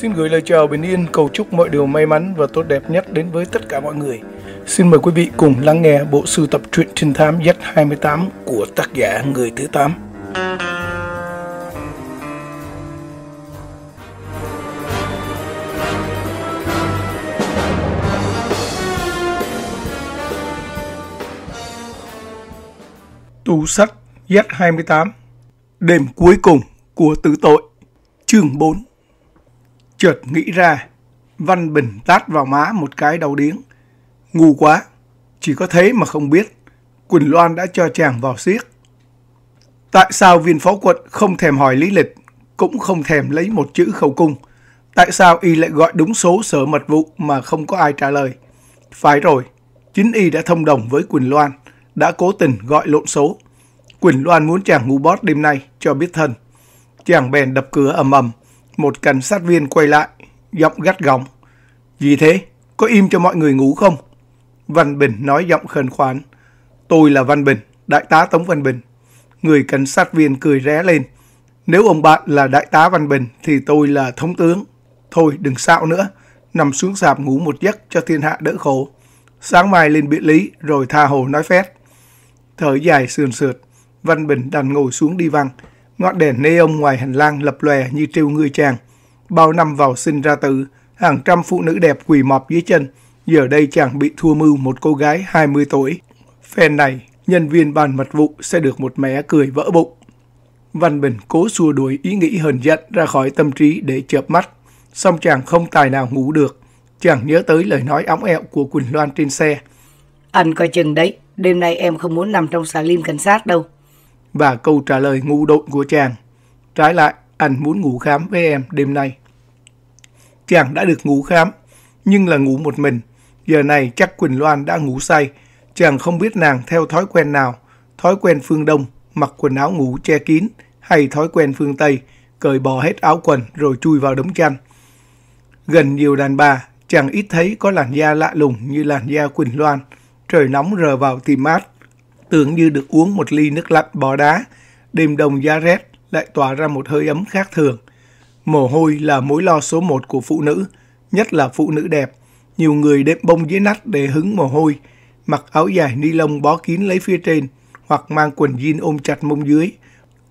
Xin gửi lời chào bình yên, cầu chúc mọi điều may mắn và tốt đẹp nhất đến với tất cả mọi người. Xin mời quý vị cùng lắng nghe bộ sưu tập truyện trinh thám Z28 của tác giả Người Thứ Tám. Tủ sách Z28 Đêm cuối cùng của tử tội Chương 4 Chợt nghĩ ra, Văn Bình tát vào má một cái đau điếng. Ngu quá, chỉ có thế mà không biết. Quỳnh Loan đã cho chàng vào siết. Tại sao viên phó quận không thèm hỏi lý lịch, cũng không thèm lấy một chữ khẩu cung? Tại sao y lại gọi đúng số sở mật vụ mà không có ai trả lời? Phải rồi, chính y đã thông đồng với Quỳnh Loan, đã cố tình gọi lộn số. Quỳnh Loan muốn chàng ngu bót đêm nay cho biết thân. Chàng bèn đập cửa ầm ầm, một cảnh sát viên quay lại, giọng gắt gỏng. Vì thế, có im cho mọi người ngủ không? Văn Bình nói giọng khẩn khoản. Tôi là Văn Bình, đại tá Tống Văn Bình. Người cảnh sát viên cười ré lên. Nếu ông bạn là đại tá Văn Bình thì tôi là thống tướng. Thôi đừng xạo nữa, nằm xuống sạp ngủ một giấc cho thiên hạ đỡ khổ. Sáng mai lên biện lý rồi tha hồ nói phép Thở dài sườn sượt, Văn Bình đành ngồi xuống đi văng ngọn đèn neon ngoài hành lang lập lòe như trêu người chàng. Bao năm vào sinh ra tử, hàng trăm phụ nữ đẹp quỳ mọp dưới chân, giờ đây chàng bị thua mưu một cô gái 20 tuổi. Phen này, nhân viên bàn mật vụ sẽ được một mẻ cười vỡ bụng. Văn Bình cố xua đuổi ý nghĩ hờn giận ra khỏi tâm trí để chợp mắt. Xong chàng không tài nào ngủ được. Chàng nhớ tới lời nói óng ẹo của Quỳnh Loan trên xe. Anh coi chừng đấy, đêm nay em không muốn nằm trong xà lim cảnh sát đâu và câu trả lời ngu độn của chàng. Trái lại, anh muốn ngủ khám với em đêm nay. Chàng đã được ngủ khám, nhưng là ngủ một mình. Giờ này chắc Quỳnh Loan đã ngủ say. Chàng không biết nàng theo thói quen nào, thói quen phương Đông, mặc quần áo ngủ che kín, hay thói quen phương Tây, cởi bỏ hết áo quần rồi chui vào đống chăn. Gần nhiều đàn bà, chàng ít thấy có làn da lạ lùng như làn da Quỳnh Loan. Trời nóng rờ vào tìm mát, tưởng như được uống một ly nước lạnh bò đá, đêm đông giá rét lại tỏa ra một hơi ấm khác thường. Mồ hôi là mối lo số một của phụ nữ, nhất là phụ nữ đẹp. Nhiều người đệm bông dưới nách để hứng mồ hôi, mặc áo dài ni lông bó kín lấy phía trên hoặc mang quần jean ôm chặt mông dưới.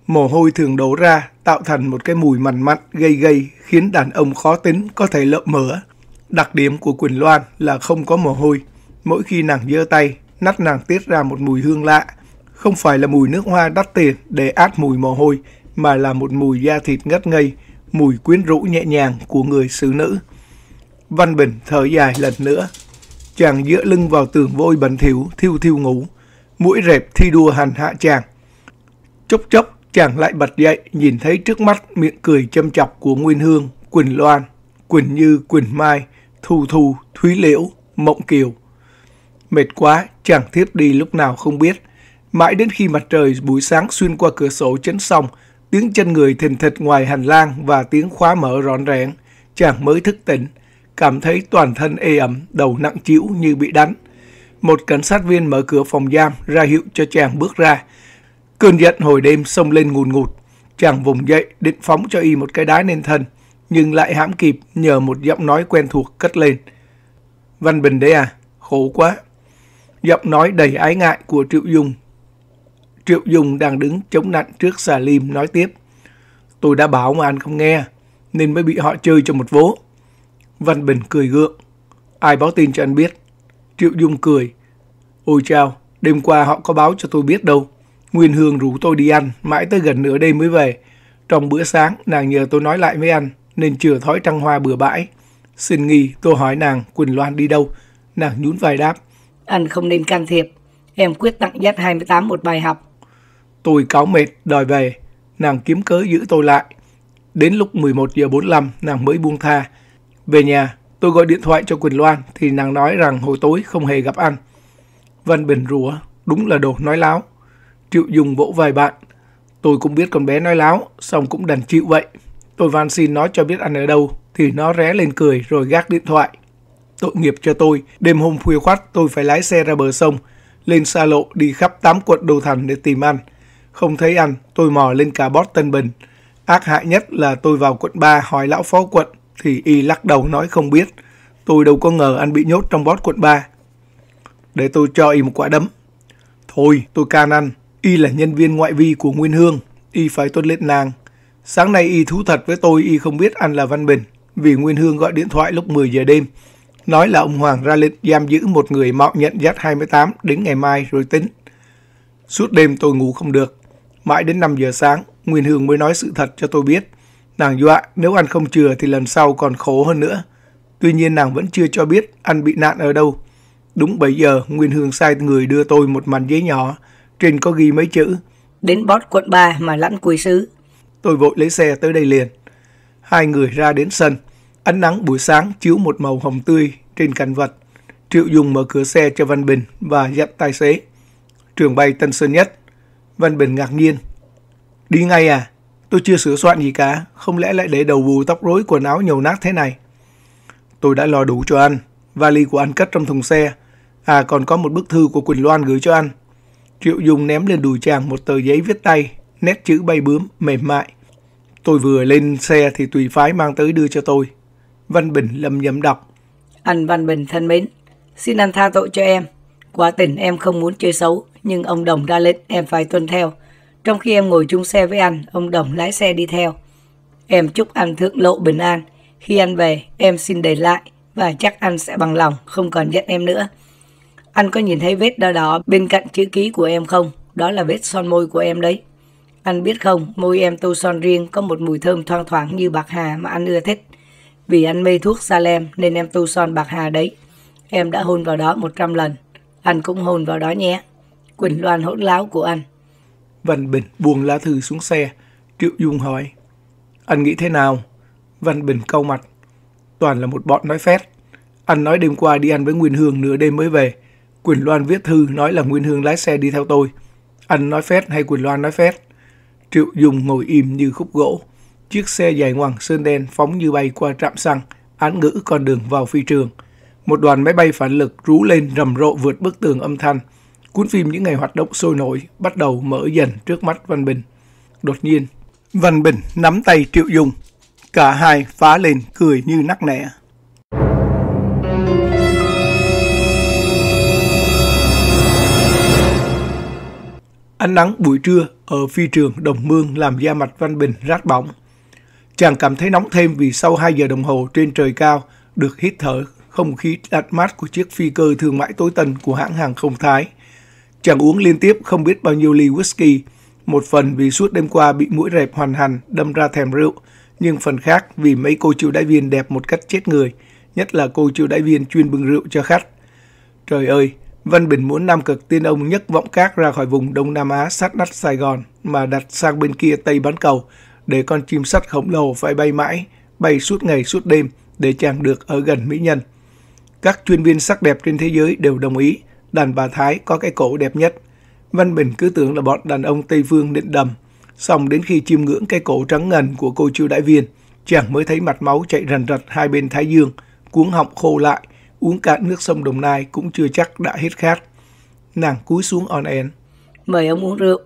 Mồ hôi thường đổ ra tạo thành một cái mùi mặn mặn gây gây khiến đàn ông khó tính có thể lợm mỡ. Đặc điểm của Quỳnh Loan là không có mồ hôi. Mỗi khi nàng giơ tay, nách nàng tiết ra một mùi hương lạ. Không phải là mùi nước hoa đắt tiền để át mùi mồ hôi, mà là một mùi da thịt ngất ngây, mùi quyến rũ nhẹ nhàng của người xứ nữ. Văn Bình thở dài lần nữa. Chàng dựa lưng vào tường vôi bẩn thỉu thiêu thiêu ngủ. Mũi rẹp thi đua hành hạ chàng. Chốc chốc, chàng lại bật dậy, nhìn thấy trước mắt miệng cười châm chọc của Nguyên Hương, Quỳnh Loan, Quỳnh Như, Quỳnh Mai, Thu Thu, Thúy Liễu, Mộng Kiều. Mệt quá, chẳng thiếp đi lúc nào không biết. Mãi đến khi mặt trời buổi sáng xuyên qua cửa sổ chấn xong, tiếng chân người thình thịch ngoài hành lang và tiếng khóa mở rọn rẽn, chàng mới thức tỉnh, cảm thấy toàn thân ê ẩm, đầu nặng chịu như bị đánh. Một cảnh sát viên mở cửa phòng giam ra hiệu cho chàng bước ra. Cơn giận hồi đêm xông lên ngùn ngụt. Chàng vùng dậy định phóng cho y một cái đá lên thân, nhưng lại hãm kịp nhờ một giọng nói quen thuộc cất lên. Văn Bình đấy à, khổ quá, giọng nói đầy ái ngại của Triệu Dung. Triệu Dung đang đứng chống nạnh trước xà lim nói tiếp. Tôi đã bảo mà anh không nghe, nên mới bị họ chơi cho một vố. Văn Bình cười gượng. Ai báo tin cho anh biết? Triệu Dung cười. Ôi chao, đêm qua họ có báo cho tôi biết đâu. Nguyên Hương rủ tôi đi ăn, mãi tới gần nửa đêm mới về. Trong bữa sáng, nàng nhờ tôi nói lại với anh, nên chừa thói trăng hoa bừa bãi. Xin nghi, tôi hỏi nàng Quỳnh Loan đi đâu. Nàng nhún vai đáp anh không nên can thiệp. Em quyết tặng Z28 một bài học. Tôi cáo mệt, đòi về. Nàng kiếm cớ giữ tôi lại. Đến lúc 11 giờ 45 nàng mới buông tha. Về nhà, tôi gọi điện thoại cho Quỳnh Loan thì nàng nói rằng hồi tối không hề gặp anh. Văn Bình rủa, đúng là đồ nói láo. Triệu Dùng vỗ vài bạn. Tôi cũng biết con bé nói láo, xong cũng đành chịu vậy. Tôi van xin nó cho biết anh ở đâu, thì nó ré lên cười rồi gác điện thoại tội nghiệp cho tôi. Đêm hôm khuya khoát tôi phải lái xe ra bờ sông, lên xa lộ đi khắp 8 quận đầu thành để tìm ăn. Không thấy ăn, tôi mò lên cả bót Tân Bình. Ác hại nhất là tôi vào quận 3 hỏi lão phó quận, thì y lắc đầu nói không biết. Tôi đâu có ngờ anh bị nhốt trong bót quận 3. Để tôi cho y một quả đấm. Thôi, tôi can ăn. Y là nhân viên ngoại vi của Nguyên Hương. Y phải tuân lệnh nàng. Sáng nay y thú thật với tôi y không biết anh là Văn Bình. Vì Nguyên Hương gọi điện thoại lúc 10 giờ đêm nói là ông Hoàng ra lệnh giam giữ một người mạo nhận dắt 28 đến ngày mai rồi tính. Suốt đêm tôi ngủ không được. Mãi đến 5 giờ sáng, Nguyên Hương mới nói sự thật cho tôi biết. Nàng dọa nếu ăn không chừa thì lần sau còn khổ hơn nữa. Tuy nhiên nàng vẫn chưa cho biết ăn bị nạn ở đâu. Đúng 7 giờ, Nguyên Hương sai người đưa tôi một mảnh giấy nhỏ. Trên có ghi mấy chữ. Đến bót quận 3 mà lãnh quỳ sứ. Tôi vội lấy xe tới đây liền. Hai người ra đến sân. Ánh nắng buổi sáng chiếu một màu hồng tươi trên cành vật. Triệu Dung mở cửa xe cho Văn Bình và dặn tài xế. Trường bay Tân Sơn Nhất. Văn Bình ngạc nhiên. Đi ngay à? Tôi chưa sửa soạn gì cả. Không lẽ lại để đầu bù tóc rối quần áo nhầu nát thế này? Tôi đã lo đủ cho anh. Vali của anh cất trong thùng xe. À còn có một bức thư của Quỳnh Loan gửi cho anh. Triệu Dung ném lên đùi chàng một tờ giấy viết tay, nét chữ bay bướm, mềm mại. Tôi vừa lên xe thì tùy phái mang tới đưa cho tôi. Văn Bình lầm nhầm đọc. Anh Văn Bình thân mến, xin anh tha tội cho em. Quá tình em không muốn chơi xấu, nhưng ông Đồng ra lệnh em phải tuân theo. Trong khi em ngồi chung xe với anh, ông Đồng lái xe đi theo. Em chúc anh thượng lộ bình an. Khi anh về, em xin để lại và chắc anh sẽ bằng lòng, không còn giận em nữa. Anh có nhìn thấy vết đo đó bên cạnh chữ ký của em không? Đó là vết son môi của em đấy. Anh biết không, môi em tô son riêng có một mùi thơm thoang thoảng như bạc hà mà anh ưa thích. Vì anh mê thuốc Salem nên em tu son bạc hà đấy. Em đã hôn vào đó 100 lần. Anh cũng hôn vào đó nhé. Quỳnh Loan hỗn láo của anh. Văn Bình buông lá thư xuống xe. Triệu Dung hỏi. Anh nghĩ thế nào? Văn Bình cau mặt. Toàn là một bọn nói phét. Anh nói đêm qua đi ăn với Nguyên Hương nửa đêm mới về. Quỳnh Loan viết thư nói là Nguyên Hương lái xe đi theo tôi. Anh nói phét hay Quỳnh Loan nói phét? Triệu Dung ngồi im như khúc gỗ. Chiếc xe dài ngoằng sơn đen phóng như bay qua trạm xăng, án ngữ con đường vào phi trường. Một đoàn máy bay phản lực rú lên rầm rộ vượt bức tường âm thanh. Cuốn phim những ngày hoạt động sôi nổi bắt đầu mở dần trước mắt Văn Bình. Đột nhiên, Văn Bình nắm tay Triệu Dung. Cả hai phá lên cười như nắc nẻ. Ánh nắng buổi trưa ở phi trường Đồng Mương làm da mặt Văn Bình rát bóng. Chàng cảm thấy nóng thêm vì sau 2 giờ đồng hồ trên trời cao, được hít thở không khí đạt mát của chiếc phi cơ thương mại tối tân của hãng hàng không Thái. Chàng uống liên tiếp không biết bao nhiêu ly whisky, một phần vì suốt đêm qua bị mũi rẹp hoàn hành đâm ra thèm rượu, nhưng phần khác vì mấy cô chiêu đại viên đẹp một cách chết người, nhất là cô chiêu đại viên chuyên bưng rượu cho khách. Trời ơi, Văn Bình muốn Nam Cực tiên ông nhấc vọng cát ra khỏi vùng Đông Nam Á sát nách Sài Gòn mà đặt sang bên kia Tây Bán Cầu để con chim sắt khổng lồ phải bay mãi, bay suốt ngày suốt đêm để chàng được ở gần mỹ nhân. Các chuyên viên sắc đẹp trên thế giới đều đồng ý, đàn bà Thái có cái cổ đẹp nhất. Văn Bình cứ tưởng là bọn đàn ông Tây Phương định đầm, xong đến khi chiêm ngưỡng cái cổ trắng ngần của cô chiêu đại viên, chàng mới thấy mặt máu chạy rần rật hai bên thái dương, cuống họng khô lại, uống cạn nước sông Đồng Nai cũng chưa chắc đã hết khát. Nàng cúi xuống on en. Mời ông uống rượu.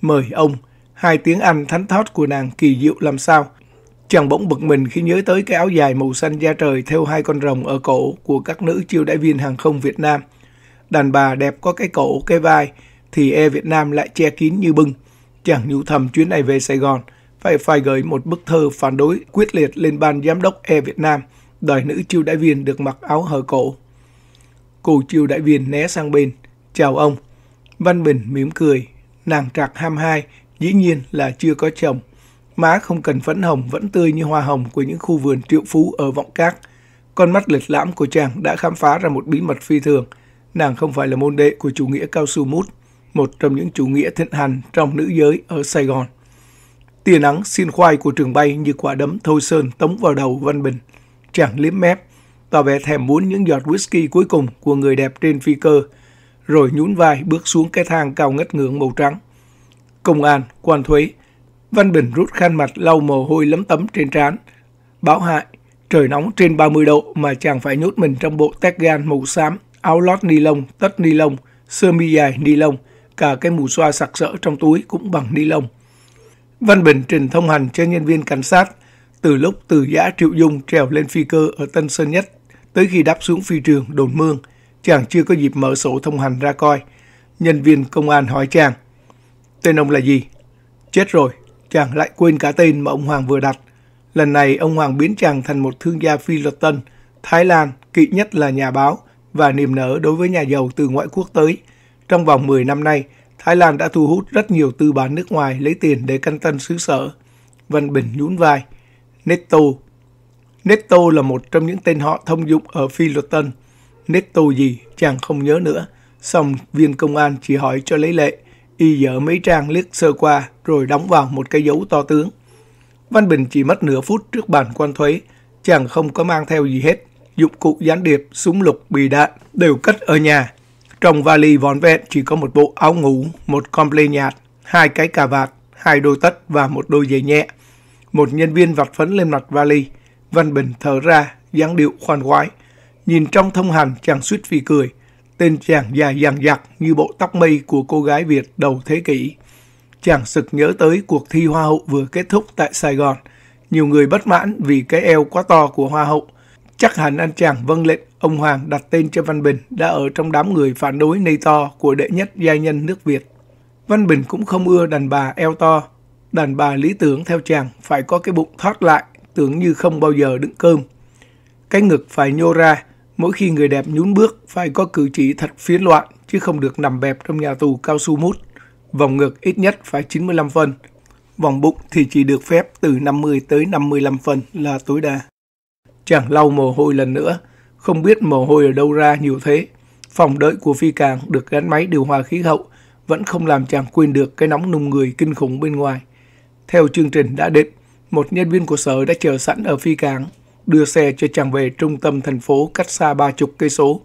Mời ông, hai tiếng Anh thánh thót của nàng kỳ diệu làm sao. Chàng bỗng bực mình khi nhớ tới cái áo dài màu xanh da trời theo hai con rồng ở cổ của các nữ chiêu đại viên hàng không Việt Nam. Đàn bà đẹp có cái cổ, cái vai, thì e Việt Nam lại che kín như bưng. Chàng nhủ thầm chuyến này về Sài Gòn, phải phải gửi một bức thơ phản đối quyết liệt lên ban giám đốc e Việt Nam, đòi nữ chiêu đại viên được mặc áo hở cổ. cụ chiêu đại viên né sang bên, chào ông. Văn Bình mỉm cười, nàng trạc ham hai dĩ nhiên là chưa có trồng. Má không cần phấn hồng vẫn tươi như hoa hồng của những khu vườn triệu phú ở Vọng Cát. Con mắt lịch lãm của chàng đã khám phá ra một bí mật phi thường. Nàng không phải là môn đệ của chủ nghĩa cao su mút, một trong những chủ nghĩa thịnh hành trong nữ giới ở Sài Gòn. Tia nắng xin khoai của trường bay như quả đấm thôi sơn tống vào đầu Văn Bình. Chàng liếm mép, tỏ vẻ thèm muốn những giọt whisky cuối cùng của người đẹp trên phi cơ, rồi nhún vai bước xuống cái thang cao ngất ngưỡng màu trắng công an, quan thuế. Văn Bình rút khăn mặt lau mồ hôi lấm tấm trên trán. Bão hại, trời nóng trên 30 độ mà chàng phải nhốt mình trong bộ tét gan màu xám, áo lót ni lông, tất ni lông, sơ mi dài ni lông, cả cái mù xoa sặc sỡ trong túi cũng bằng ni lông. Văn Bình trình thông hành cho nhân viên cảnh sát từ lúc từ giã Triệu Dung trèo lên phi cơ ở Tân Sơn Nhất tới khi đáp xuống phi trường Đồn Mương, chàng chưa có dịp mở sổ thông hành ra coi. Nhân viên công an hỏi chàng Tên ông là gì? Chết rồi, chàng lại quên cả tên mà ông Hoàng vừa đặt. Lần này ông Hoàng biến chàng thành một thương gia phi luật tân, Thái Lan, kỵ nhất là nhà báo và niềm nở đối với nhà giàu từ ngoại quốc tới. Trong vòng 10 năm nay, Thái Lan đã thu hút rất nhiều tư bản nước ngoài lấy tiền để căn tân xứ sở. Văn Bình nhún vai. Netto Netto là một trong những tên họ thông dụng ở Phi Luật Tân. Netto gì, chàng không nhớ nữa. Xong, viên công an chỉ hỏi cho lấy lệ y dở mấy trang liếc sơ qua rồi đóng vào một cái dấu to tướng. Văn Bình chỉ mất nửa phút trước bàn quan thuế, chàng không có mang theo gì hết. Dụng cụ gián điệp, súng lục, bì đạn đều cất ở nhà. Trong vali vón vẹn chỉ có một bộ áo ngủ, một comple nhạt, hai cái cà vạt, hai đôi tất và một đôi giày nhẹ. Một nhân viên vặt phấn lên mặt vali. Văn Bình thở ra, dáng điệu khoan khoái. Nhìn trong thông hành chàng suýt vì cười tên chàng dài dằng dặc như bộ tóc mây của cô gái Việt đầu thế kỷ. Chàng sực nhớ tới cuộc thi Hoa hậu vừa kết thúc tại Sài Gòn. Nhiều người bất mãn vì cái eo quá to của Hoa hậu. Chắc hẳn anh chàng vâng lệnh ông Hoàng đặt tên cho Văn Bình đã ở trong đám người phản đối nây to của đệ nhất gia nhân nước Việt. Văn Bình cũng không ưa đàn bà eo to. Đàn bà lý tưởng theo chàng phải có cái bụng thoát lại, tưởng như không bao giờ đựng cơm. Cái ngực phải nhô ra, Mỗi khi người đẹp nhún bước phải có cử chỉ thật phiến loạn chứ không được nằm bẹp trong nhà tù cao su mút. Vòng ngực ít nhất phải 95 phân. Vòng bụng thì chỉ được phép từ 50 tới 55 phân là tối đa. Chàng lau mồ hôi lần nữa, không biết mồ hôi ở đâu ra nhiều thế. Phòng đợi của phi càng được gắn máy điều hòa khí hậu vẫn không làm chàng quên được cái nóng nung người kinh khủng bên ngoài. Theo chương trình đã định, một nhân viên của sở đã chờ sẵn ở phi cảng đưa xe cho chàng về trung tâm thành phố cách xa ba chục cây số.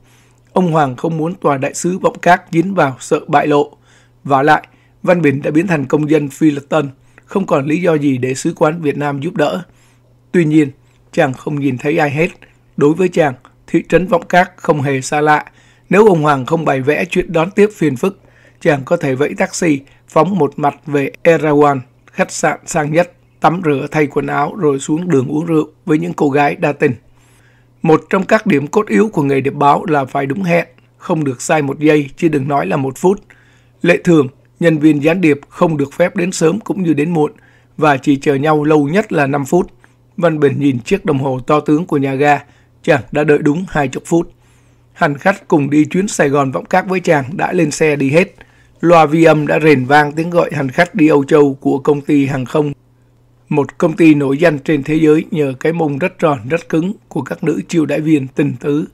Ông Hoàng không muốn tòa đại sứ vọng cát dính vào sợ bại lộ. Và lại, Văn Bình đã biến thành công dân Philippines, không còn lý do gì để sứ quán Việt Nam giúp đỡ. Tuy nhiên, chàng không nhìn thấy ai hết. Đối với chàng, thị trấn Vọng Cát không hề xa lạ. Nếu ông Hoàng không bày vẽ chuyện đón tiếp phiền phức, chàng có thể vẫy taxi phóng một mặt về Erawan, khách sạn sang nhất tắm rửa thay quần áo rồi xuống đường uống rượu với những cô gái đa tình. Một trong các điểm cốt yếu của nghề điệp báo là phải đúng hẹn, không được sai một giây chứ đừng nói là một phút. Lệ thường, nhân viên gián điệp không được phép đến sớm cũng như đến muộn và chỉ chờ nhau lâu nhất là 5 phút. Văn Bình nhìn chiếc đồng hồ to tướng của nhà ga, chàng đã đợi đúng 20 phút. Hành khách cùng đi chuyến Sài Gòn Võng Các với chàng đã lên xe đi hết. Loa vi âm đã rền vang tiếng gọi hành khách đi Âu Châu của công ty hàng không một công ty nổi danh trên thế giới nhờ cái mông rất tròn, rất cứng của các nữ chiêu đãi viên tình tứ.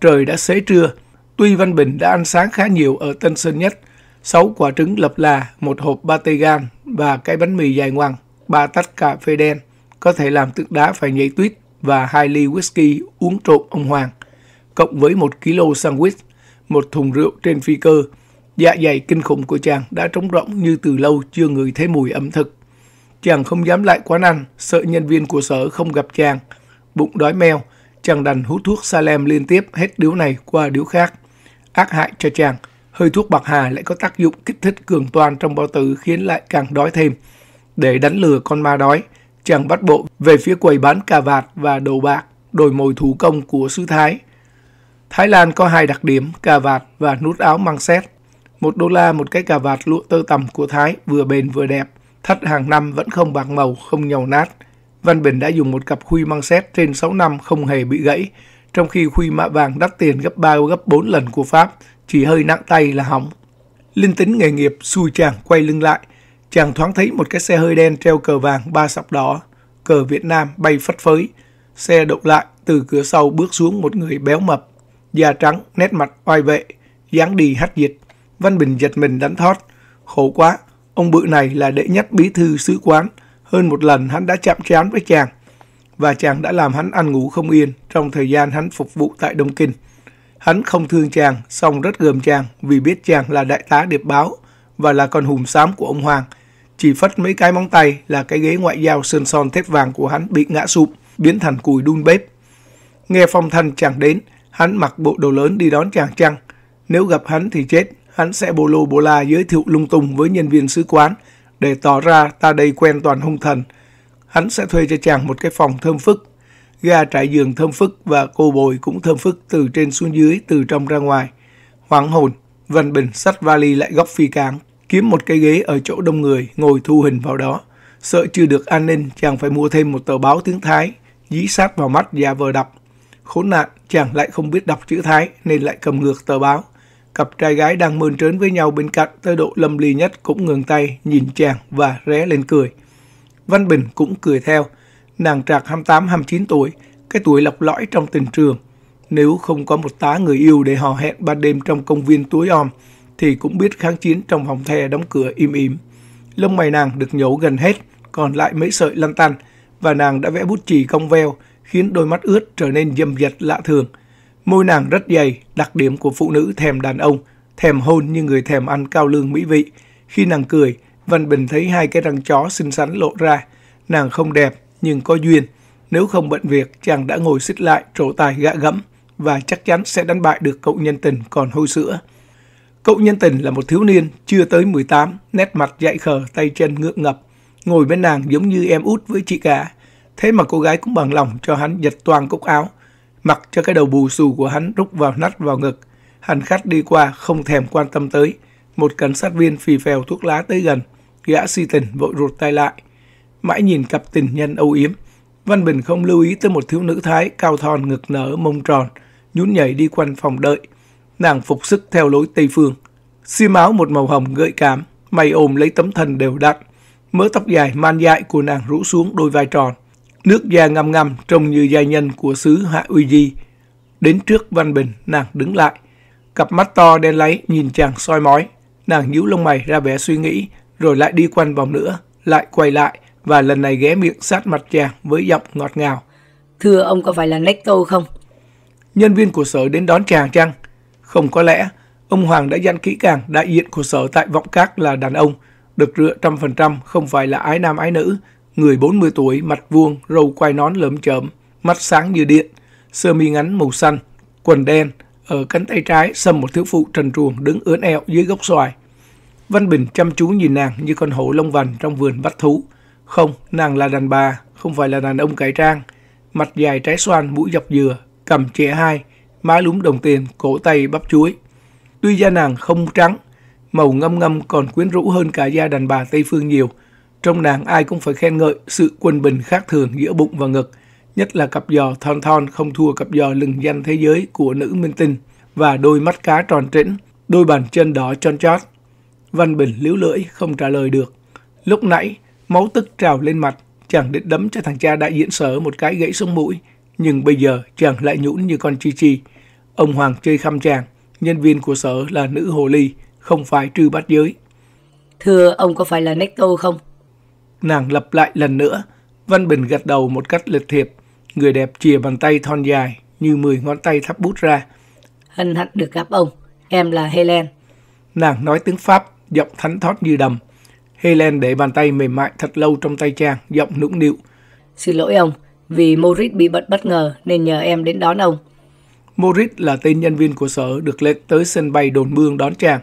Trời đã xế trưa, tuy Văn Bình đã ăn sáng khá nhiều ở Tân Sơn Nhất, 6 quả trứng lập là, một hộp pate gan và cái bánh mì dài ngoằng, ba tách cà phê đen, có thể làm tượng đá phải nhảy tuyết và hai ly whisky uống trộm ông Hoàng, cộng với một kg sandwich, một thùng rượu trên phi cơ, dạ dày kinh khủng của chàng đã trống rỗng như từ lâu chưa ngửi thấy mùi ẩm thực. Chàng không dám lại quán ăn, sợ nhân viên của sở không gặp chàng. Bụng đói meo, chàng đành hút thuốc Salem liên tiếp hết điếu này qua điếu khác. Ác hại cho chàng, hơi thuốc bạc hà lại có tác dụng kích thích cường toàn trong bao tử khiến lại càng đói thêm. Để đánh lừa con ma đói, chàng bắt bộ về phía quầy bán cà vạt và đồ bạc, đồi mồi thủ công của xứ Thái. Thái Lan có hai đặc điểm, cà vạt và nút áo mang xét. Một đô la một cái cà vạt lụa tơ tằm của Thái vừa bền vừa đẹp thất hàng năm vẫn không bạc màu, không nhầu nát. Văn Bình đã dùng một cặp khuy mang xét trên 6 năm không hề bị gãy, trong khi khuy mạ vàng đắt tiền gấp 3 gấp 4 lần của Pháp, chỉ hơi nặng tay là hỏng. Linh tính nghề nghiệp xui chàng quay lưng lại, chàng thoáng thấy một cái xe hơi đen treo cờ vàng ba sọc đỏ, cờ Việt Nam bay phất phới. Xe đậu lại, từ cửa sau bước xuống một người béo mập, da trắng, nét mặt oai vệ, dáng đi hắt dịch Văn Bình giật mình đánh thót. Khổ quá, Ông bự này là đệ nhất bí thư sứ quán. Hơn một lần hắn đã chạm trán với chàng và chàng đã làm hắn ăn ngủ không yên trong thời gian hắn phục vụ tại Đông Kinh. Hắn không thương chàng, song rất gờm chàng vì biết chàng là đại tá điệp báo và là con hùm xám của ông Hoàng. Chỉ phất mấy cái móng tay là cái ghế ngoại giao sơn son thép vàng của hắn bị ngã sụp, biến thành cùi đun bếp. Nghe phong thanh chàng đến, hắn mặc bộ đồ lớn đi đón chàng chăng. Nếu gặp hắn thì chết, hắn sẽ bô lô bô la giới thiệu lung tung với nhân viên sứ quán để tỏ ra ta đây quen toàn hung thần. Hắn sẽ thuê cho chàng một cái phòng thơm phức, ga trải giường thơm phức và cô bồi cũng thơm phức từ trên xuống dưới, từ trong ra ngoài. hoảng hồn, Văn Bình sắt vali lại góc phi cáng, kiếm một cái ghế ở chỗ đông người ngồi thu hình vào đó. Sợ chưa được an ninh, chàng phải mua thêm một tờ báo tiếng Thái, dí sát vào mắt và vờ đọc. Khốn nạn, chàng lại không biết đọc chữ Thái nên lại cầm ngược tờ báo. Cặp trai gái đang mơn trớn với nhau bên cạnh tới độ lâm ly nhất cũng ngừng tay, nhìn chàng và ré lên cười. Văn Bình cũng cười theo. Nàng trạc 28-29 tuổi, cái tuổi lọc lõi trong tình trường. Nếu không có một tá người yêu để hò hẹn ban đêm trong công viên túi om, thì cũng biết kháng chiến trong phòng the đóng cửa im im. Lông mày nàng được nhổ gần hết, còn lại mấy sợi lăn tăn, và nàng đã vẽ bút chì cong veo, khiến đôi mắt ướt trở nên dâm dật lạ thường – Môi nàng rất dày, đặc điểm của phụ nữ thèm đàn ông, thèm hôn như người thèm ăn cao lương mỹ vị. Khi nàng cười, Văn Bình thấy hai cái răng chó xinh xắn lộ ra. Nàng không đẹp, nhưng có duyên. Nếu không bận việc, chàng đã ngồi xích lại, trổ tài gạ gẫm và chắc chắn sẽ đánh bại được cậu nhân tình còn hôi sữa. Cậu nhân tình là một thiếu niên, chưa tới 18, nét mặt dại khờ, tay chân ngượng ngập. Ngồi bên nàng giống như em út với chị cả. Thế mà cô gái cũng bằng lòng cho hắn giật toàn cúc áo, mặc cho cái đầu bù xù của hắn rúc vào nắt vào ngực. Hành khách đi qua không thèm quan tâm tới. Một cảnh sát viên phì phèo thuốc lá tới gần, gã si tình vội rụt tay lại. Mãi nhìn cặp tình nhân âu yếm, Văn Bình không lưu ý tới một thiếu nữ Thái cao thon ngực nở mông tròn, nhún nhảy đi quanh phòng đợi. Nàng phục sức theo lối Tây Phương. Xiêm áo một màu hồng gợi cảm, mày ôm lấy tấm thân đều đặn. Mớ tóc dài man dại của nàng rũ xuống đôi vai tròn. Nước da ngâm ngâm trông như gia nhân của xứ Hạ Uy Di. Đến trước Văn Bình, nàng đứng lại. Cặp mắt to đen láy nhìn chàng soi mói. Nàng nhíu lông mày ra vẻ suy nghĩ, rồi lại đi quanh vòng nữa, lại quay lại và lần này ghé miệng sát mặt chàng với giọng ngọt ngào. Thưa ông có phải là Necto không? Nhân viên của sở đến đón chàng chăng? Không có lẽ, ông Hoàng đã dặn kỹ càng đại diện của sở tại Vọng Các là đàn ông, được rửa trăm phần trăm không phải là ái nam ái nữ, người 40 tuổi, mặt vuông, râu quai nón lởm chởm, mắt sáng như điện, sơ mi ngắn màu xanh, quần đen, ở cánh tay trái xâm một thiếu phụ trần truồng đứng ưỡn eo dưới gốc xoài. Văn Bình chăm chú nhìn nàng như con hổ lông vằn trong vườn bắt thú. Không, nàng là đàn bà, không phải là đàn ông cải trang. Mặt dài trái xoan, mũi dọc dừa, cầm chẻ hai, má lúm đồng tiền, cổ tay bắp chuối. Tuy da nàng không trắng, màu ngâm ngâm còn quyến rũ hơn cả da đàn bà Tây Phương nhiều – trong nàng ai cũng phải khen ngợi sự quân bình khác thường giữa bụng và ngực, nhất là cặp giò thon thon không thua cặp giò lừng danh thế giới của nữ minh tinh và đôi mắt cá tròn trĩnh, đôi bàn chân đỏ tròn chót. Văn Bình liếu lưỡi không trả lời được. Lúc nãy, máu tức trào lên mặt, chàng định đấm cho thằng cha đại diện sở một cái gãy sống mũi, nhưng bây giờ chàng lại nhũn như con chi chi. Ông Hoàng chơi khăm chàng, nhân viên của sở là nữ hồ ly, không phải trư bát giới. Thưa ông có phải là Necto không? Nàng lặp lại lần nữa. Văn Bình gật đầu một cách lịch thiệp. Người đẹp chìa bàn tay thon dài như mười ngón tay thắp bút ra. Hân hạnh được gặp ông. Em là Helen. Nàng nói tiếng Pháp, giọng thánh thót như đầm. Helen để bàn tay mềm mại thật lâu trong tay chàng, giọng nũng nịu. Xin lỗi ông, vì Moritz bị bận bất ngờ nên nhờ em đến đón ông. Moritz là tên nhân viên của sở được lệnh tới sân bay đồn mương đón chàng.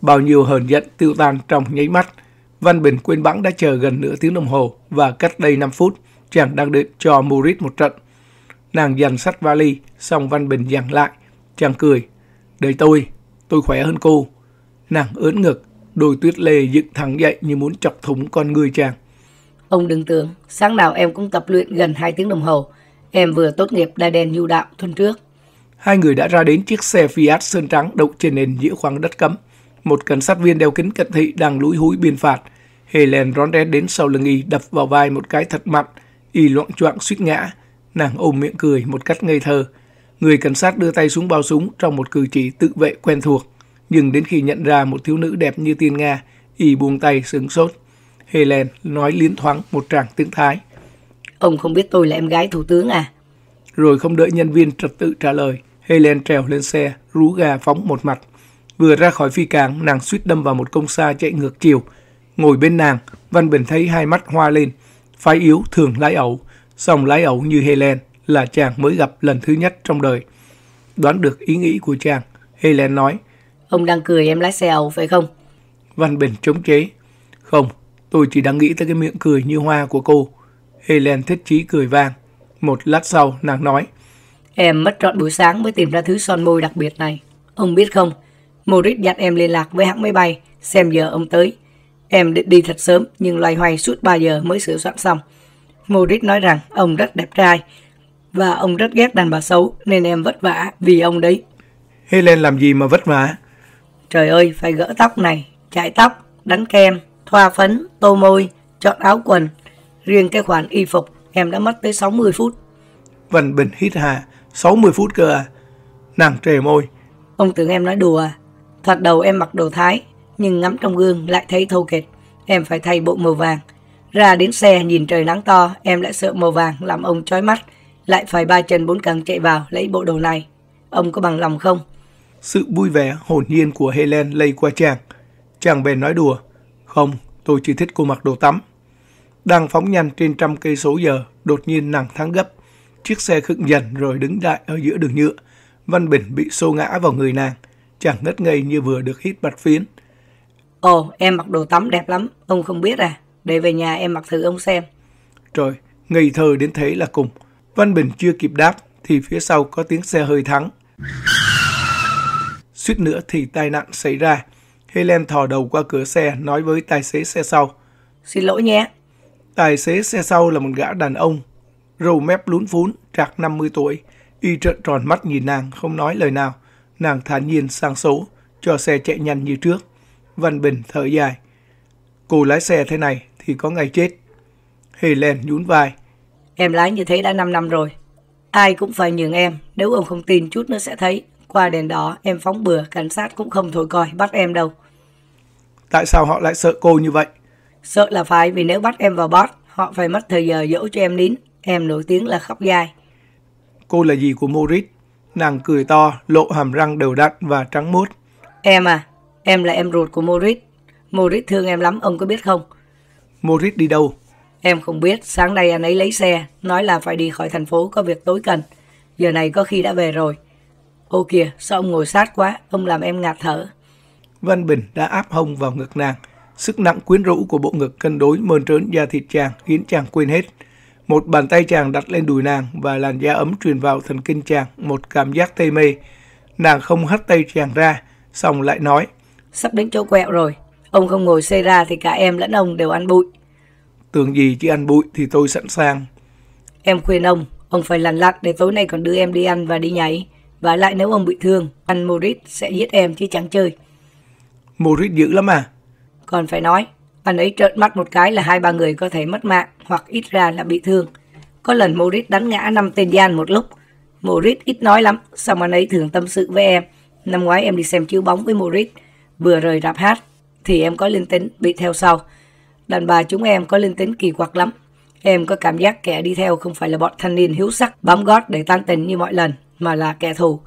Bao nhiêu hờn giận tiêu tan trong nháy mắt – Văn Bình quên bẵng đã chờ gần nửa tiếng đồng hồ và cách đây 5 phút, chàng đang đợi cho Murit một trận. Nàng dằn sắt vali, xong Văn Bình dằn lại. Chàng cười, đời tôi, tôi khỏe hơn cô. Nàng ớn ngực, đôi tuyết lê dựng thẳng dậy như muốn chọc thủng con người chàng. Ông đừng tưởng, sáng nào em cũng tập luyện gần 2 tiếng đồng hồ. Em vừa tốt nghiệp đai đen nhu đạo tuần trước. Hai người đã ra đến chiếc xe Fiat sơn trắng đậu trên nền dĩa khoáng đất cấm một cảnh sát viên đeo kính cận thị đang lúi húi biên phạt. Helen Rondet đến sau lưng y đập vào vai một cái thật mạnh, y loạn choạng suýt ngã. Nàng ôm miệng cười một cách ngây thơ. Người cảnh sát đưa tay xuống bao súng trong một cử chỉ tự vệ quen thuộc. Nhưng đến khi nhận ra một thiếu nữ đẹp như tiên Nga, y buông tay sướng sốt. Helen nói liến thoáng một tràng tiếng Thái. Ông không biết tôi là em gái thủ tướng à? Rồi không đợi nhân viên trật tự trả lời, Helen trèo lên xe, rú gà phóng một mặt. Vừa ra khỏi phi cảng, nàng suýt đâm vào một công xa chạy ngược chiều. Ngồi bên nàng, Văn Bình thấy hai mắt hoa lên. Phái yếu thường lái ẩu, song lái ẩu như Helen là chàng mới gặp lần thứ nhất trong đời. Đoán được ý nghĩ của chàng, Helen nói. Ông đang cười em lái xe ẩu phải không? Văn Bình chống chế. Không, tôi chỉ đang nghĩ tới cái miệng cười như hoa của cô. Helen thích chí cười vang. Một lát sau, nàng nói. Em mất trọn buổi sáng mới tìm ra thứ son môi đặc biệt này. Ông biết không, Morris dặn em liên lạc với hãng máy bay, xem giờ ông tới. Em định đi thật sớm nhưng loay hoay suốt 3 giờ mới sửa soạn xong. Morris nói rằng ông rất đẹp trai và ông rất ghét đàn bà xấu nên em vất vả vì ông đấy. Helen làm gì mà vất vả? Trời ơi, phải gỡ tóc này, chải tóc, đánh kem, thoa phấn, tô môi, chọn áo quần. Riêng cái khoản y phục em đã mất tới 60 phút. Vân Bình hít hà, 60 phút cơ à? Nàng trề môi. Ông tưởng em nói đùa à? Thoạt đầu em mặc đồ Thái, nhưng ngắm trong gương lại thấy thô kệch. Em phải thay bộ màu vàng. Ra đến xe nhìn trời nắng to, em lại sợ màu vàng làm ông chói mắt. Lại phải ba chân bốn cẳng chạy vào lấy bộ đồ này. Ông có bằng lòng không? Sự vui vẻ, hồn nhiên của Helen lây qua chàng. Chàng bèn nói đùa. Không, tôi chỉ thích cô mặc đồ tắm. Đang phóng nhanh trên trăm cây số giờ, đột nhiên nàng thắng gấp. Chiếc xe khựng dần rồi đứng lại ở giữa đường nhựa. Văn Bình bị xô ngã vào người nàng chẳng ngất ngây như vừa được hít bạt phiến. Ồ, em mặc đồ tắm đẹp lắm, ông không biết à, để về nhà em mặc thử ông xem. Trời, ngây thơ đến thế là cùng. Văn Bình chưa kịp đáp thì phía sau có tiếng xe hơi thắng. Suýt nữa thì tai nạn xảy ra. Helen thò đầu qua cửa xe nói với tài xế xe sau. Xin lỗi nhé. Tài xế xe sau là một gã đàn ông, râu mép lún phún, trạc 50 tuổi, y trợn tròn mắt nhìn nàng không nói lời nào. Nàng thản nhiên sang số, cho xe chạy nhanh như trước. Văn Bình thở dài. Cô lái xe thế này thì có ngày chết. hề Helen nhún vai. Em lái như thế đã 5 năm rồi. Ai cũng phải nhường em, nếu ông không tin chút nữa sẽ thấy. Qua đèn đỏ em phóng bừa, cảnh sát cũng không thổi coi, bắt em đâu. Tại sao họ lại sợ cô như vậy? Sợ là phải vì nếu bắt em vào bót, họ phải mất thời giờ dỗ cho em nín. Em nổi tiếng là khóc dai. Cô là gì của Moritz? Nàng cười to, lộ hàm răng đều đặn và trắng mốt. Em à, em là em ruột của Moritz. Moritz thương em lắm, ông có biết không? Moritz đi đâu? Em không biết, sáng nay anh ấy lấy xe, nói là phải đi khỏi thành phố có việc tối cần. Giờ này có khi đã về rồi. Ô kìa, sao ông ngồi sát quá, ông làm em ngạt thở. Văn Bình đã áp hông vào ngực nàng. Sức nặng quyến rũ của bộ ngực cân đối mơn trớn da thịt chàng khiến chàng quên hết. Một bàn tay chàng đặt lên đùi nàng và làn da ấm truyền vào thần kinh chàng một cảm giác tê mê. Nàng không hất tay chàng ra, xong lại nói. Sắp đến chỗ quẹo rồi, ông không ngồi xe ra thì cả em lẫn ông đều ăn bụi. Tưởng gì chứ ăn bụi thì tôi sẵn sàng. Em khuyên ông, ông phải lằn lặt để tối nay còn đưa em đi ăn và đi nhảy. Và lại nếu ông bị thương, anh Moritz sẽ giết em chứ chẳng chơi. Moritz dữ lắm à? Còn phải nói, anh ấy trợn mắt một cái là hai ba người có thể mất mạng hoặc ít ra là bị thương. Có lần Moritz đánh ngã năm tên gian một lúc. Moritz ít nói lắm, xong anh ấy thường tâm sự với em. Năm ngoái em đi xem chiếu bóng với Moritz, vừa rời rạp hát, thì em có linh tính bị theo sau. Đàn bà chúng em có linh tính kỳ quặc lắm. Em có cảm giác kẻ đi theo không phải là bọn thanh niên hiếu sắc bám gót để tan tình như mọi lần, mà là kẻ thù.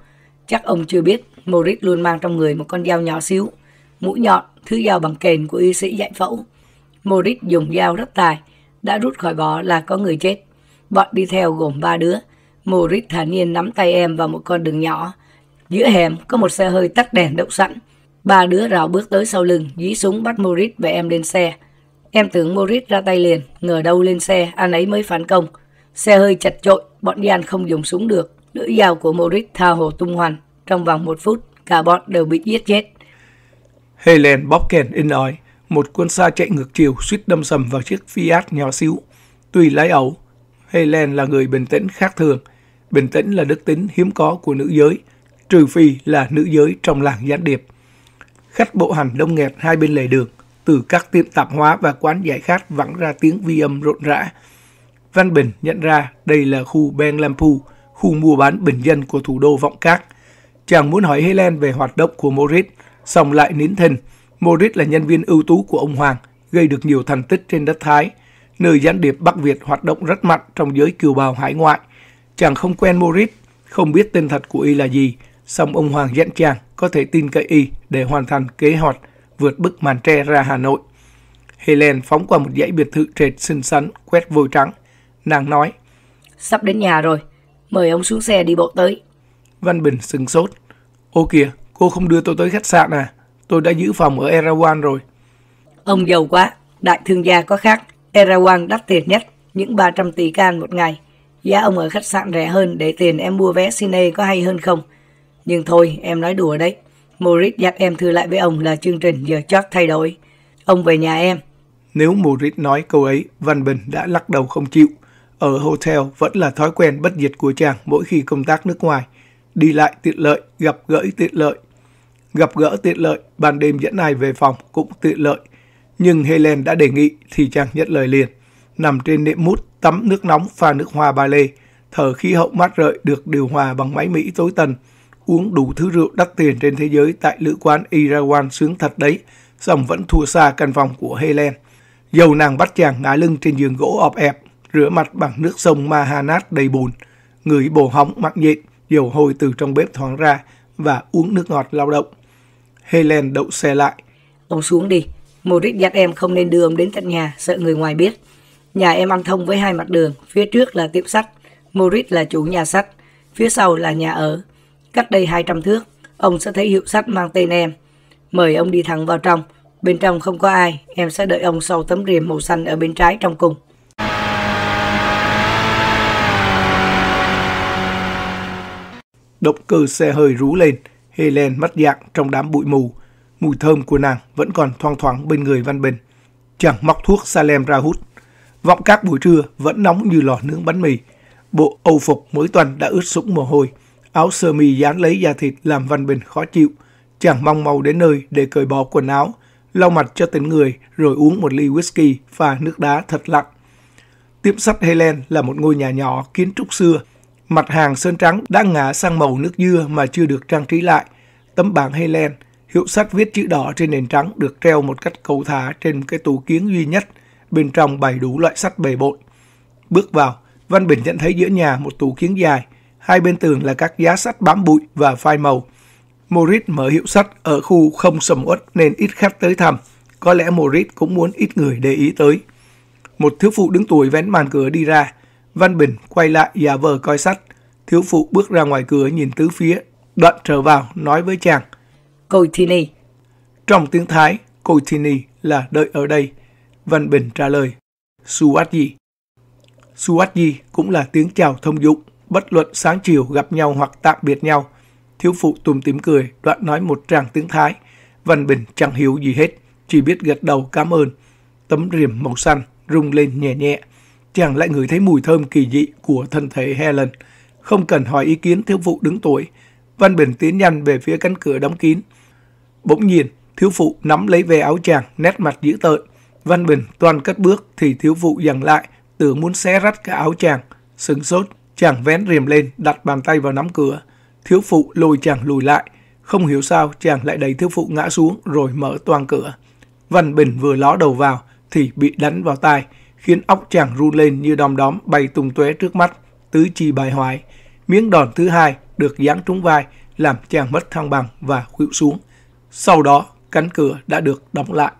Chắc ông chưa biết, Moritz luôn mang trong người một con dao nhỏ xíu, mũi nhọn, thứ dao bằng kềnh của y sĩ dạy phẫu. Moritz dùng dao rất tài, đã rút khỏi bó là có người chết. Bọn đi theo gồm ba đứa. Moritz thản nhiên nắm tay em vào một con đường nhỏ. Giữa hẻm có một xe hơi tắt đèn đậu sẵn. Ba đứa rào bước tới sau lưng, dí súng bắt Moritz và em lên xe. Em tưởng Moritz ra tay liền, ngờ đâu lên xe, anh ấy mới phản công. Xe hơi chật trội bọn Gian không dùng súng được. Lưỡi dao của Moritz tha hồ tung hoành. Trong vòng một phút, cả bọn đều bị giết chết. Helen bóp kèn in ỏi. một quân xa chạy ngược chiều suýt đâm sầm vào chiếc Fiat nhỏ xíu. Tùy lái ẩu, Helen là người bình tĩnh khác thường. Bình tĩnh là đức tính hiếm có của nữ giới, trừ phi là nữ giới trong làng gián điệp. Khách bộ hành đông nghẹt hai bên lề đường, từ các tiệm tạp hóa và quán giải khát vẳng ra tiếng vi âm rộn rã. Văn Bình nhận ra đây là khu Ben Lampu, khu mua bán bình dân của thủ đô Vọng Cát. Chàng muốn hỏi Helen về hoạt động của Moritz, song lại nín thinh. morris là nhân viên ưu tú của ông Hoàng, gây được nhiều thành tích trên đất Thái, nơi gián điệp Bắc Việt hoạt động rất mạnh trong giới kiều bào hải ngoại. Chàng không quen morris, không biết tên thật của y là gì, song ông Hoàng dặn chàng có thể tin cậy y để hoàn thành kế hoạch vượt bức màn tre ra Hà Nội. Helen phóng qua một dãy biệt thự trệt xinh xắn, quét vôi trắng. Nàng nói, Sắp đến nhà rồi, mời ông xuống xe đi bộ tới. Văn Bình sừng sốt. Ô kìa, Cô không đưa tôi tới khách sạn à? Tôi đã giữ phòng ở Erawan rồi. Ông giàu quá, đại thương gia có khác. Erawan đắt tiền nhất, những 300 tỷ can một ngày. Giá ông ở khách sạn rẻ hơn để tiền em mua vé cine có hay hơn không? Nhưng thôi, em nói đùa đấy. Moritz dặn em thư lại với ông là chương trình giờ chót thay đổi. Ông về nhà em. Nếu Moritz nói câu ấy, Văn Bình đã lắc đầu không chịu. Ở hotel vẫn là thói quen bất diệt của chàng mỗi khi công tác nước ngoài. Đi lại tiện lợi, gặp gỡ tiện lợi, gặp gỡ tiện lợi, ban đêm dẫn ai về phòng cũng tiện lợi. Nhưng Helen đã đề nghị thì chàng nhận lời liền. Nằm trên nệm mút, tắm nước nóng pha nước hoa ba lê, thở khí hậu mát rợi được điều hòa bằng máy Mỹ tối tần, uống đủ thứ rượu đắt tiền trên thế giới tại lữ quán Irawan sướng thật đấy, song vẫn thua xa căn phòng của Helen. Dầu nàng bắt chàng ngã lưng trên giường gỗ ọp ẹp, rửa mặt bằng nước sông Mahanat đầy bùn, người bồ hóng mặc nhện, dầu hôi từ trong bếp thoáng ra và uống nước ngọt lao động. Helen đậu xe lại. Ông xuống đi, Moritz đích dắt em không nên đưa ông đến tận nhà, sợ người ngoài biết. Nhà em ăn thông với hai mặt đường, phía trước là tiệm sắt, Moritz là chủ nhà sắt, phía sau là nhà ở. Cách đây 200 thước, ông sẽ thấy hiệu sắt mang tên em. Mời ông đi thẳng vào trong, bên trong không có ai, em sẽ đợi ông sau tấm rèm màu xanh ở bên trái trong cùng. Động cơ xe hơi rú lên, Helen mất dạng trong đám bụi mù. Mùi thơm của nàng vẫn còn thoang thoáng bên người Văn Bình. Chàng móc thuốc Salem ra hút. Vọng các buổi trưa vẫn nóng như lò nướng bánh mì. Bộ âu phục mới tuần đã ướt sũng mồ hôi. Áo sơ mi dán lấy da thịt làm Văn Bình khó chịu. Chàng mong mau đến nơi để cởi bỏ quần áo, lau mặt cho tỉnh người rồi uống một ly whisky và nước đá thật lặng. Tiệm sắt Helen là một ngôi nhà nhỏ kiến trúc xưa Mặt hàng sơn trắng đã ngã sang màu nước dưa mà chưa được trang trí lại. Tấm bảng Helen, hiệu sách viết chữ đỏ trên nền trắng được treo một cách cầu thả trên cái tủ kiến duy nhất, bên trong bày đủ loại sách bề bộn. Bước vào, Văn Bình nhận thấy giữa nhà một tủ kiến dài, hai bên tường là các giá sách bám bụi và phai màu. Moritz mở hiệu sách ở khu không sầm uất nên ít khách tới thăm. Có lẽ Moritz cũng muốn ít người để ý tới. Một thiếu phụ đứng tuổi vén màn cửa đi ra, Văn Bình quay lại giả vờ coi sách. Thiếu phụ bước ra ngoài cửa nhìn tứ phía. Đoạn trở vào nói với chàng. "Cô Tini". Trong tiếng Thái, Cô Tini là đợi ở đây. Văn Bình trả lời. Suat gì? Suat gì cũng là tiếng chào thông dụng. Bất luận sáng chiều gặp nhau hoặc tạm biệt nhau. Thiếu phụ tùm tím cười, đoạn nói một tràng tiếng Thái. Văn Bình chẳng hiểu gì hết, chỉ biết gật đầu cảm ơn. Tấm riềm màu xanh rung lên nhẹ nhẹ chàng lại ngửi thấy mùi thơm kỳ dị của thân thể Helen. Không cần hỏi ý kiến thiếu phụ đứng tuổi, Văn Bình tiến nhanh về phía cánh cửa đóng kín. Bỗng nhiên, thiếu phụ nắm lấy về áo chàng, nét mặt dữ tợn. Văn Bình toàn cất bước thì thiếu phụ dừng lại, tưởng muốn xé rách cả áo chàng. Sừng sốt, chàng vén rìm lên, đặt bàn tay vào nắm cửa. Thiếu phụ lôi chàng lùi lại. Không hiểu sao chàng lại đẩy thiếu phụ ngã xuống rồi mở toàn cửa. Văn Bình vừa ló đầu vào thì bị đánh vào tai khiến óc chàng run lên như đom đóm bay tung tóe trước mắt, tứ chi bài hoại, Miếng đòn thứ hai được giáng trúng vai, làm chàng mất thăng bằng và khuỵu xuống. Sau đó, cánh cửa đã được đóng lại.